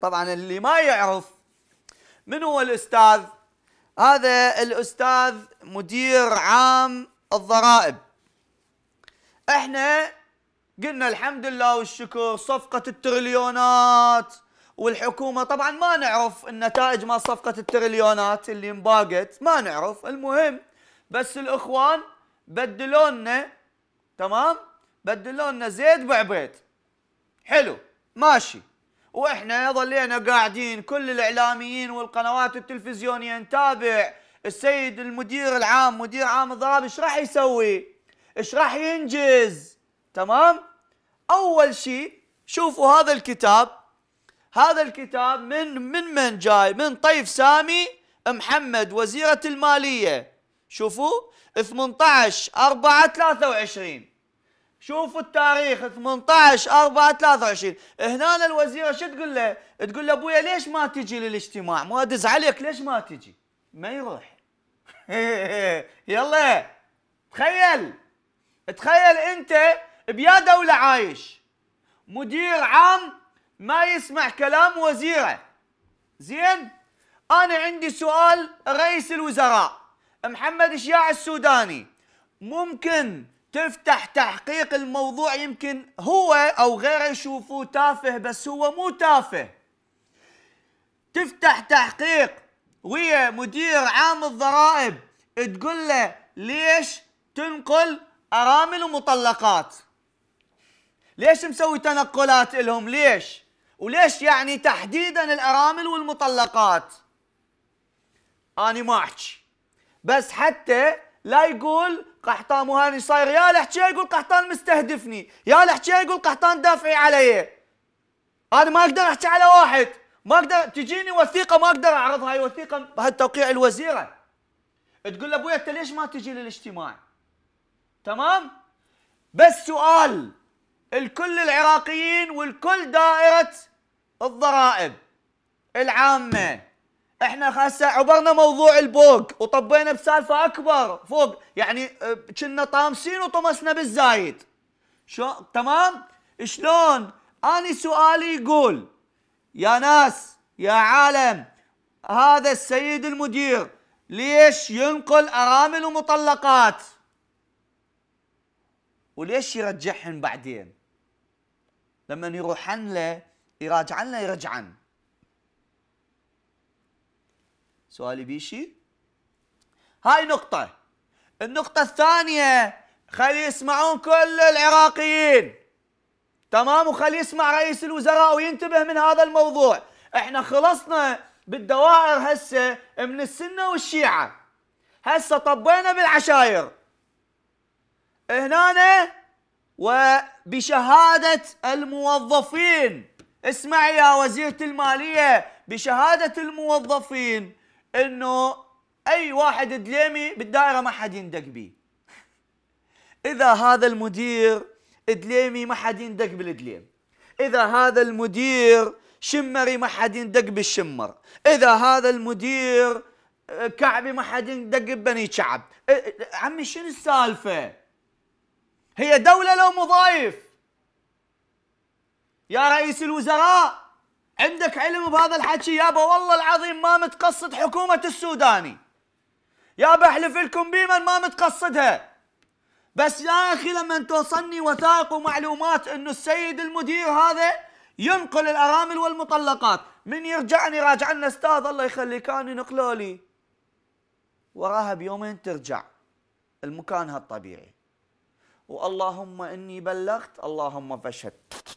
طبعا اللي ما يعرف من هو الاستاذ هذا الاستاذ مدير عام الضرائب احنا قلنا الحمد لله والشكر صفقة التريليونات والحكومة طبعا ما نعرف النتائج مال صفقة التريليونات اللي انباقت ما نعرف المهم بس الاخوان بدلونا تمام بدلونا زيد بعبيد حلو ماشي واحنا ظلينا قاعدين كل الاعلاميين والقنوات التلفزيونيه نتابع السيد المدير العام مدير عام الضرائب ايش راح يسوي؟ ايش راح ينجز؟ تمام؟ اول شيء شوفوا هذا الكتاب هذا الكتاب من من من جاي؟ من طيف سامي محمد وزيره الماليه شوفوا 18 4 23 شوفوا التاريخ 18 4 23 هنا الوزيره شو تقول له؟ تقول له ابويا ليش ما تجي للاجتماع؟ مو ادز عليك ليش ما تجي؟ ما يروح يلا تخيل تخيل انت بيا دوله عايش مدير عام ما يسمع كلام وزيره زين انا عندي سؤال رئيس الوزراء محمد شياع السوداني ممكن تفتح تحقيق الموضوع يمكن هو او غيره يشوفوه تافه بس هو مو تافه تفتح تحقيق ويا مدير عام الضرائب تقول له ليش تنقل ارامل ومطلقات ليش مسوي تنقلات لهم ليش وليش يعني تحديدا الارامل والمطلقات اني ما احكي بس حتى لا يقول قحطان مهاني صاير يا لحجي يقول قحطان مستهدفني يا لحجي يقول قحطان دافعي علي انا ما اقدر احكي على واحد ما اقدر تجيني وثيقه ما اقدر اعرضها هاي وثيقه بهالتوقيع الوزيره تقول له ابوي انت ليش ما تجي للاجتماع تمام بس سؤال الكل العراقيين والكل دائره الضرائب العامه احنا خاصة عبرنا موضوع البوق وطبينا بسالفه اكبر فوق يعني آه، كنا طامسين وطمسنا بالزايد شو تمام شلون اني سؤالي يقول يا ناس يا عالم هذا السيد المدير ليش ينقل ارامل ومطلقات وليش يرجعهن بعدين لما يروحن له يراجعن له يرجعن سؤالي بيشي هاي نقطة النقطة الثانية خلي يسمعون كل العراقيين تمام وخلي يسمع رئيس الوزراء وينتبه من هذا الموضوع احنا خلصنا بالدوائر هسه من السنة والشيعة هسه طبينا بالعشاير هنا وبشهادة الموظفين اسمع يا وزيرة المالية بشهادة الموظفين انه اي واحد دليمي بالدائره ما حد يندق بيه اذا هذا المدير دليمي ما حد يندق بالدليم اذا هذا المدير شمري ما حد يندق بالشمر اذا هذا المدير آه، كعبي ما حد يندق ببني كعب آه، آه، عمي شنو السالفه هي دوله لو مضايف يا رئيس الوزراء عندك علم بهذا الحكي يابا والله العظيم ما متقصد حكومة السوداني يابا احلف لكم بيمن ما متقصدها بس يا اخي لما توصلني وثائق ومعلومات انه السيد المدير هذا ينقل الارامل والمطلقات من يرجعني راجع لنا استاذ الله يخليك كان ينقلوا لي وراها بيومين ترجع المكانها الطبيعي واللهم اني بلغت اللهم فاشهد